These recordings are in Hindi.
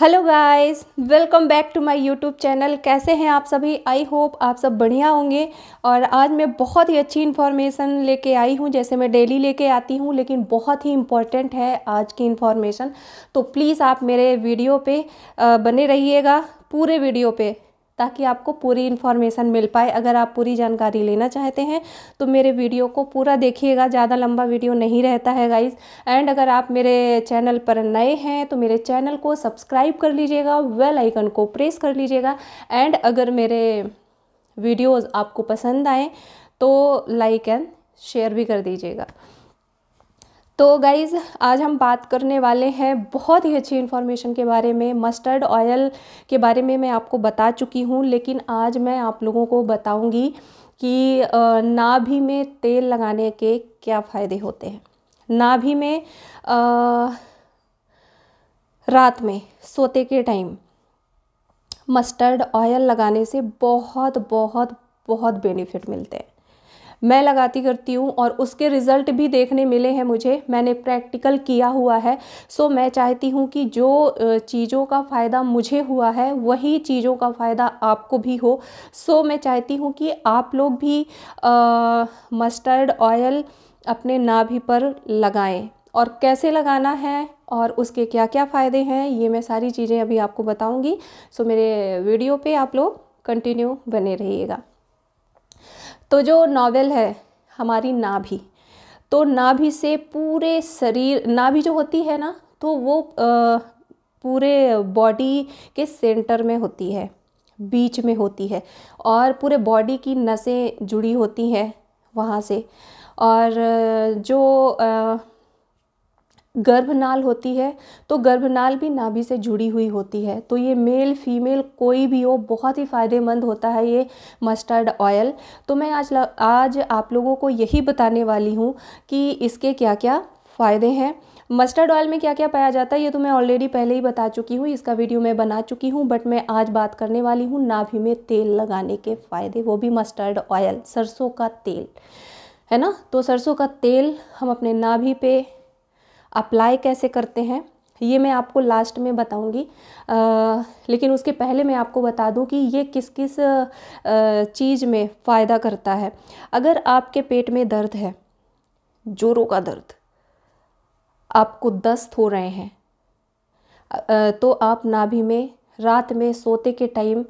hello guys welcome back to my YouTube channel कैसे हैं आप सभी आई होप आप सब बढ़िया होंगे और आज मैं बहुत ही अच्छी इन्फॉर्मेशन लेके आई हूँ जैसे मैं डेली लेके आती हूँ लेकिन बहुत ही इम्पॉर्टेंट है आज की इन्फॉर्मेशन तो प्लीज़ आप मेरे वीडियो पे बने रहिएगा पूरे वीडियो पे ताकि आपको पूरी इन्फॉर्मेशन मिल पाए अगर आप पूरी जानकारी लेना चाहते हैं तो मेरे वीडियो को पूरा देखिएगा ज़्यादा लंबा वीडियो नहीं रहता है गाइज एंड अगर आप मेरे चैनल पर नए हैं तो मेरे चैनल को सब्सक्राइब कर लीजिएगा वेल आइकन को प्रेस कर लीजिएगा एंड अगर मेरे वीडियोज़ आपको पसंद आएँ तो लाइक एंड शेयर भी कर दीजिएगा तो गाइज़ आज हम बात करने वाले हैं बहुत ही अच्छी इन्फॉर्मेशन के बारे में मस्टर्ड ऑयल के बारे में मैं आपको बता चुकी हूँ लेकिन आज मैं आप लोगों को बताऊँगी कि नाभि में तेल लगाने के क्या फ़ायदे होते हैं नाभि में आ, रात में सोते के टाइम मस्टर्ड ऑयल लगाने से बहुत बहुत बहुत बेनिफिट मिलते हैं मैं लगाती करती हूँ और उसके रिज़ल्ट भी देखने मिले हैं मुझे मैंने प्रैक्टिकल किया हुआ है सो मैं चाहती हूँ कि जो चीज़ों का फ़ायदा मुझे हुआ है वही चीज़ों का फ़ायदा आपको भी हो सो मैं चाहती हूँ कि आप लोग भी मस्टर्ड ऑयल अपने नाभि पर लगाएं और कैसे लगाना है और उसके क्या क्या फ़ायदे हैं ये मैं सारी चीज़ें अभी आपको बताऊंगी सो मेरे वीडियो पे आप लोग कंटिन्यू बने रहिएगा तो जो नावल है हमारी नाभि तो नाभि से पूरे शरीर नाभि जो होती है ना तो वो आ, पूरे बॉडी के सेंटर में होती है बीच में होती है और पूरे बॉडी की नसें जुड़ी होती हैं वहाँ से और जो आ, गर्भनाल होती है तो गर्भनाल भी नाभि से जुड़ी हुई होती है तो ये मेल फीमेल कोई भी हो बहुत ही फ़ायदेमंद होता है ये मस्टर्ड ऑयल तो मैं आज आज आप लोगों को यही बताने वाली हूँ कि इसके क्या क्या फ़ायदे हैं मस्टर्ड ऑयल में क्या क्या पाया जाता है ये तो मैं ऑलरेडी पहले ही बता चुकी हूँ इसका वीडियो मैं बना चुकी हूँ बट मैं आज बात करने वाली हूँ नाभि में तेल लगाने के फ़ायदे वो भी मस्टर्ड ऑयल सरसों का तेल है ना तो सरसों का तेल हम अपने नाभि पे अप्लाई कैसे करते हैं ये मैं आपको लास्ट में बताऊंगी लेकिन उसके पहले मैं आपको बता दूं कि ये किस किस चीज़ में फ़ायदा करता है अगर आपके पेट में दर्द है जोरों का दर्द आपको दस्त हो रहे हैं तो आप नाभि में रात में सोते के टाइम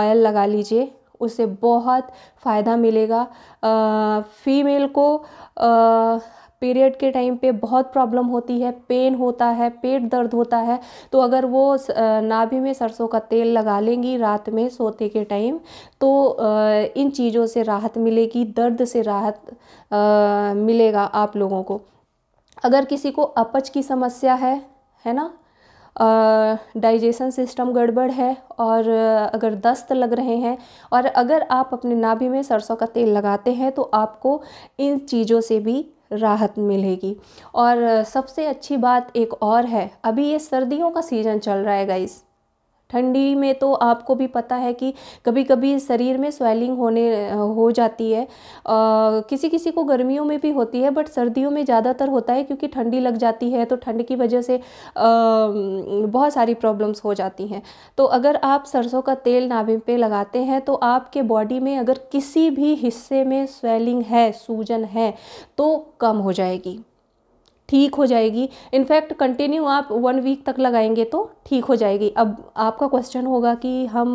ऑयल लगा लीजिए उससे बहुत फ़ायदा मिलेगा आ, फीमेल को आ, पीरियड के टाइम पे बहुत प्रॉब्लम होती है पेन होता है पेट दर्द होता है तो अगर वो नाभि में सरसों का तेल लगा लेंगी रात में सोते के टाइम तो इन चीज़ों से राहत मिलेगी दर्द से राहत मिलेगा आप लोगों को अगर किसी को अपच की समस्या है है ना डाइजेशन सिस्टम गड़बड़ है और अगर दस्त लग रहे हैं और अगर आप अपने नाभि में सरसों का तेल लगाते हैं तो आपको इन चीज़ों से भी राहत मिलेगी और सबसे अच्छी बात एक और है अभी ये सर्दियों का सीज़न चल रहा है गाइज़ ठंडी में तो आपको भी पता है कि कभी कभी शरीर में स्वेलिंग होने हो जाती है आ, किसी किसी को गर्मियों में भी होती है बट सर्दियों में ज़्यादातर होता है क्योंकि ठंडी लग जाती है तो ठंड की वजह से आ, बहुत सारी प्रॉब्लम्स हो जाती हैं तो अगर आप सरसों का तेल नाभि पे लगाते हैं तो आपके बॉडी में अगर किसी भी हिस्से में स्वेलिंग है सूजन है तो कम हो जाएगी ठीक हो जाएगी इनफैक्ट कंटिन्यू आप वन वीक तक लगाएंगे तो ठीक हो जाएगी अब आपका क्वेश्चन होगा कि हम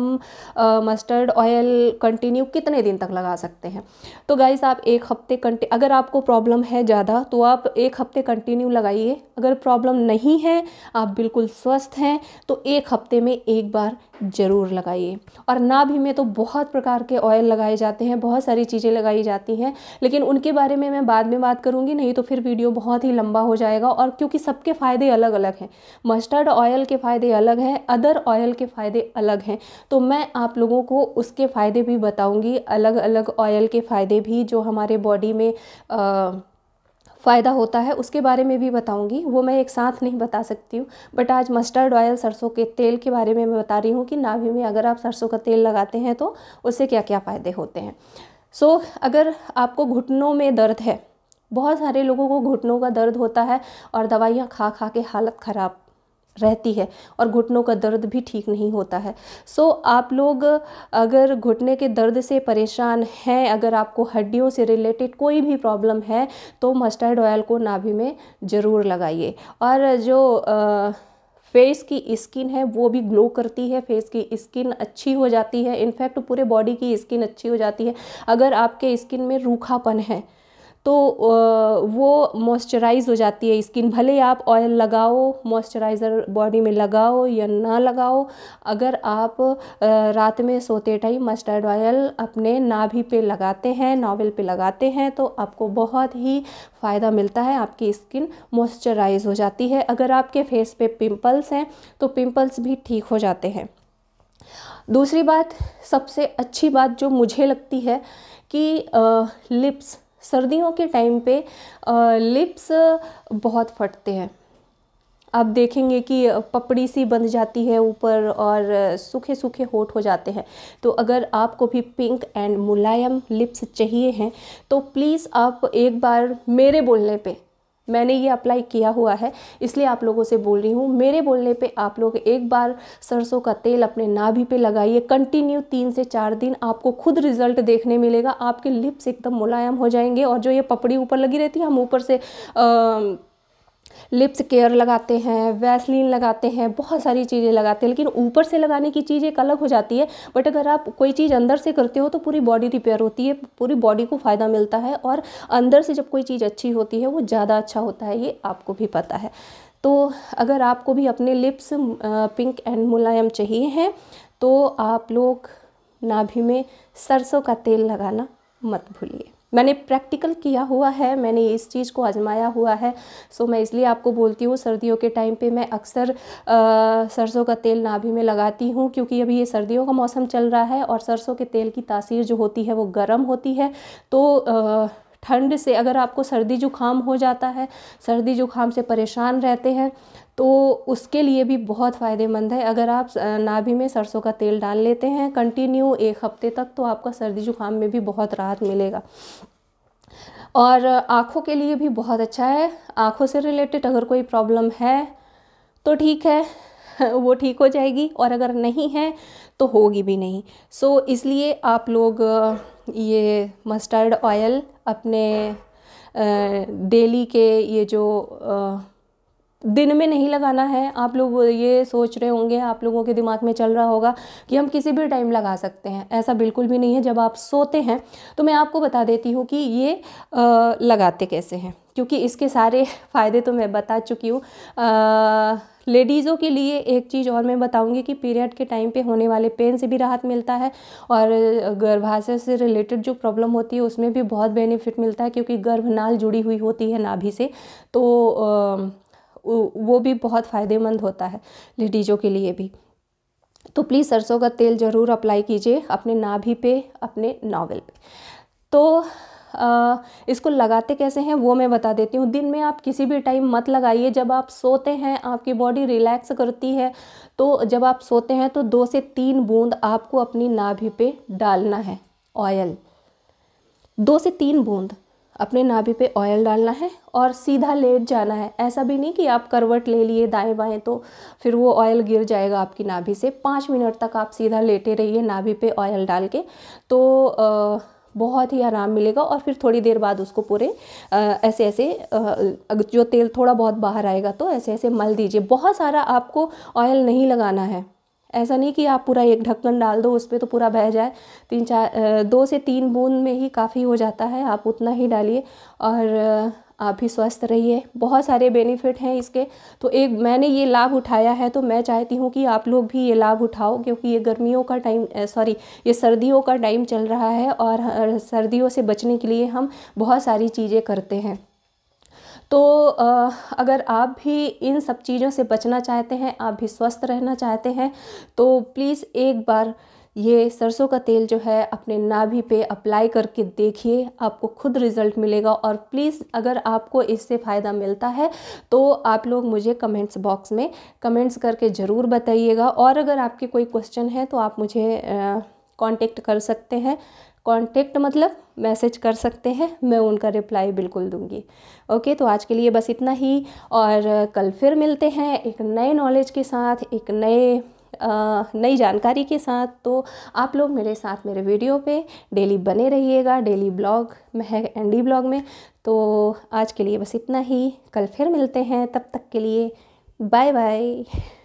मस्टर्ड ऑयल कंटिन्यू कितने दिन तक लगा सकते हैं तो गाइस आप एक हफ्ते कंटे अगर आपको प्रॉब्लम है ज़्यादा तो आप एक हफ्ते कंटिन्यू लगाइए अगर प्रॉब्लम नहीं है आप बिल्कुल स्वस्थ हैं तो एक हफ्ते में एक बार ज़रूर लगाइए और ना भी में तो बहुत प्रकार के ऑयल लगाए जाते हैं बहुत सारी चीज़ें लगाई जाती हैं लेकिन उनके बारे में मैं बाद में बात करूँगी नहीं तो फिर वीडियो बहुत ही लंबा हो जाएगा और क्योंकि सबके फ़ायदे अलग अलग हैं मस्टर्ड ऑयल के फ़ायदे फ़ायदे अलग हैं अदर ऑयल के फ़ायदे अलग हैं तो मैं आप लोगों को उसके फ़ायदे भी बताऊंगी अलग अलग ऑयल के फ़ायदे भी जो हमारे बॉडी में आ, फ़ायदा होता है उसके बारे में भी बताऊंगी वो मैं एक साथ नहीं बता सकती हूँ बट आज मस्टर्ड ऑयल सरसों के तेल के बारे में मैं बता रही हूँ कि नाभि में अगर आप सरसों का तेल लगाते हैं तो उससे क्या क्या फ़ायदे होते हैं सो so, अगर आपको घुटनों में दर्द है बहुत सारे लोगों को घुटनों का दर्द होता है और दवाइयाँ खा खा के हालत ख़राब रहती है और घुटनों का दर्द भी ठीक नहीं होता है सो आप लोग अगर घुटने के दर्द से परेशान हैं अगर आपको हड्डियों से रिलेटेड कोई भी प्रॉब्लम है तो मस्टर्ड ऑयल को नाभि में ज़रूर लगाइए और जो आ, फेस की स्किन है वो भी ग्लो करती है फेस की स्किन अच्छी हो जाती है इनफैक्ट पूरे बॉडी की स्किन अच्छी हो जाती है अगर आपके स्किन में रूखापन है तो वो मॉइस्चराइज़ हो जाती है स्किन भले आप ऑयल लगाओ मॉइस्चराइज़र बॉडी में लगाओ या ना लगाओ अगर आप रात में सोते टाइम मस्टर्ड ऑयल अपने नाभि पे लगाते हैं नावल पे लगाते हैं तो आपको बहुत ही फ़ायदा मिलता है आपकी स्किन मॉइस्चराइज़ हो जाती है अगर आपके फेस पे पिंपल्स हैं तो पिंपल्स भी ठीक हो जाते हैं दूसरी बात सबसे अच्छी बात जो मुझे लगती है कि लिप्स सर्दियों के टाइम पे लिप्स बहुत फटते हैं आप देखेंगे कि पपड़ी सी बंध जाती है ऊपर और सूखे सूखे होठ हो जाते हैं तो अगर आपको भी पिंक एंड मुलायम लिप्स चाहिए हैं तो प्लीज़ आप एक बार मेरे बोलने पे मैंने ये अप्लाई किया हुआ है इसलिए आप लोगों से बोल रही हूँ मेरे बोलने पे आप लोग एक बार सरसों का तेल अपने नाभि पे लगाइए कंटिन्यू तीन से चार दिन आपको खुद रिजल्ट देखने मिलेगा आपके लिप्स एकदम मुलायम हो जाएंगे और जो ये पपड़ी ऊपर लगी रहती है हम ऊपर से आ, लिप्स केयर लगाते हैं वैसलीन लगाते हैं बहुत सारी चीज़ें लगाते हैं लेकिन ऊपर से लगाने की चीज़ एक अलग हो जाती है बट अगर आप कोई चीज़ अंदर से करते हो तो पूरी बॉडी रिपेयर होती है पूरी बॉडी को फ़ायदा मिलता है और अंदर से जब कोई चीज़ अच्छी होती है वो ज़्यादा अच्छा होता है ये आपको भी पता है तो अगर आपको भी अपने लिप्स पिंक एंड मुलायम चाहिए हैं तो आप लोग नाभि में सरसों का तेल लगाना मत भूलिए मैंने प्रैक्टिकल किया हुआ है मैंने इस चीज़ को आजमाया हुआ है सो मैं इसलिए आपको बोलती हूँ सर्दियों के टाइम पे मैं अक्सर सरसों का तेल नाभि में लगाती हूँ क्योंकि अभी ये सर्दियों का मौसम चल रहा है और सरसों के तेल की तासीर जो होती है वो गर्म होती है तो आ, ठंड से अगर आपको सर्दी जुकाम हो जाता है सर्दी जुकाम से परेशान रहते हैं तो उसके लिए भी बहुत फ़ायदेमंद है अगर आप नाभि में सरसों का तेल डाल लेते हैं कंटिन्यू एक हफ्ते तक तो आपका सर्दी जुकाम में भी बहुत राहत मिलेगा और आँखों के लिए भी बहुत अच्छा है आँखों से रिलेटेड अगर कोई प्रॉब्लम है तो ठीक है वो ठीक हो जाएगी और अगर नहीं है तो होगी भी नहीं सो so, इसलिए आप लोग ये मस्टर्ड ऑयल अपने डेली के ये जो दिन में नहीं लगाना है आप लोग ये सोच रहे होंगे आप लोगों के दिमाग में चल रहा होगा कि हम किसी भी टाइम लगा सकते हैं ऐसा बिल्कुल भी नहीं है जब आप सोते हैं तो मैं आपको बता देती हूँ कि ये लगाते कैसे हैं क्योंकि इसके सारे फ़ायदे तो मैं बता चुकी हूँ लेडीज़ों के लिए एक चीज़ और मैं बताऊँगी कि पीरियड के टाइम पे होने वाले पेन से भी राहत मिलता है और गर्भाशय से रिलेटेड जो प्रॉब्लम होती है उसमें भी बहुत बेनिफिट मिलता है क्योंकि गर्भनाल जुड़ी हुई होती है नाभि से तो वो भी बहुत फ़ायदेमंद होता है लेडीज़ों के लिए भी तो प्लीज़ सरसों का तेल ज़रूर अप्लाई कीजिए अपने नाभि पे अपने नावल पे तो इसको लगाते कैसे हैं वो मैं बता देती हूँ दिन में आप किसी भी टाइम मत लगाइए जब आप सोते हैं आपकी बॉडी रिलैक्स करती है तो जब आप सोते हैं तो दो से तीन बूंद आपको अपनी नाभि पे डालना है ऑयल दो से तीन बूंद अपने नाभि पे ऑयल डालना है और सीधा लेट जाना है ऐसा भी नहीं कि आप करवट ले लिए दाएं बाएं तो फिर वो ऑयल गिर जाएगा आपकी नाभि से पाँच मिनट तक आप सीधा लेटे रहिए नाभि पे ऑयल डाल के तो आ, बहुत ही आराम मिलेगा और फिर थोड़ी देर बाद उसको पूरे ऐसे ऐसे जो तेल थोड़ा बहुत बाहर आएगा तो ऐसे ऐसे मल दीजिए बहुत सारा आपको ऑयल नहीं लगाना है ऐसा नहीं कि आप पूरा एक ढक्कन डाल दो उस पर तो पूरा बह जाए तीन चार दो से तीन बूंद में ही काफ़ी हो जाता है आप उतना ही डालिए और आप भी स्वस्थ रहिए बहुत सारे बेनिफिट हैं इसके तो एक मैंने ये लाभ उठाया है तो मैं चाहती हूँ कि आप लोग भी ये लाभ उठाओ क्योंकि ये गर्मियों का टाइम सॉरी ये सर्दियों का टाइम चल रहा है और सर्दियों से बचने के लिए हम बहुत सारी चीज़ें करते हैं तो अगर आप भी इन सब चीज़ों से बचना चाहते हैं आप भी स्वस्थ रहना चाहते हैं तो प्लीज़ एक बार ये सरसों का तेल जो है अपने नाभि पे अप्लाई करके देखिए आपको खुद रिज़ल्ट मिलेगा और प्लीज़ अगर आपको इससे फ़ायदा मिलता है तो आप लोग मुझे कमेंट्स बॉक्स में कमेंट्स करके ज़रूर बताइएगा और अगर आपके कोई क्वेश्चन है तो आप मुझे कांटेक्ट कर सकते हैं कांटेक्ट मतलब मैसेज कर सकते हैं मैं उनका रिप्लाई बिल्कुल दूंगी ओके तो आज के लिए बस इतना ही और कल फिर मिलते हैं एक नए नॉलेज के साथ एक नए नई जानकारी के साथ तो आप लोग मेरे साथ मेरे वीडियो पे डेली बने रहिएगा डेली ब्लॉग में है एन डी ब्लॉग में तो आज के लिए बस इतना ही कल फिर मिलते हैं तब तक के लिए बाय बाय